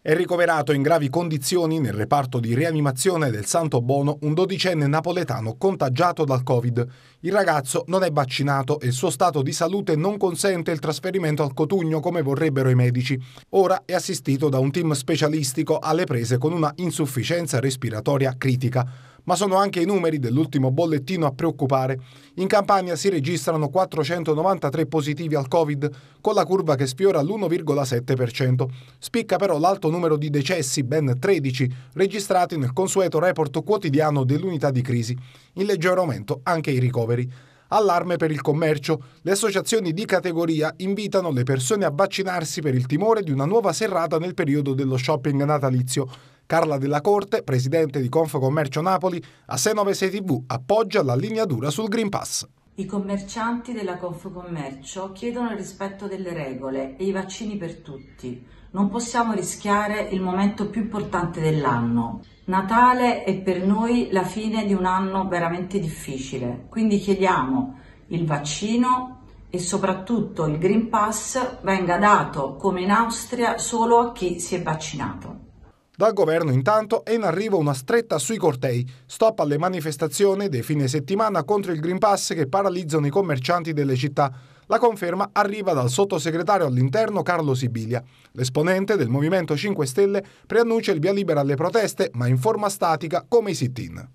È ricoverato in gravi condizioni nel reparto di rianimazione del Santo Bono un dodicenne napoletano contagiato dal Covid. Il ragazzo non è vaccinato e il suo stato di salute non consente il trasferimento al Cotugno come vorrebbero i medici. Ora è assistito da un team specialistico alle prese con una insufficienza respiratoria critica ma sono anche i numeri dell'ultimo bollettino a preoccupare. In Campania si registrano 493 positivi al Covid, con la curva che sfiora l'1,7%. Spicca però l'alto numero di decessi, ben 13, registrati nel consueto report quotidiano dell'unità di crisi. In leggero aumento anche i ricoveri allarme per il commercio. Le associazioni di categoria invitano le persone a vaccinarsi per il timore di una nuova serrata nel periodo dello shopping natalizio. Carla Della Corte, presidente di Confcommercio Napoli, a 696 TV appoggia la linea dura sul Green Pass. I commercianti della Confcommercio chiedono il rispetto delle regole e i vaccini per tutti. Non possiamo rischiare il momento più importante dell'anno. Natale è per noi la fine di un anno veramente difficile, quindi chiediamo il vaccino e soprattutto il Green Pass venga dato come in Austria solo a chi si è vaccinato. Dal governo intanto è in arrivo una stretta sui cortei, stop alle manifestazioni dei fine settimana contro il Green Pass che paralizzano i commercianti delle città. La conferma arriva dal sottosegretario all'interno Carlo Sibilia. L'esponente del Movimento 5 Stelle preannuncia il via libera alle proteste, ma in forma statica come i sit-in.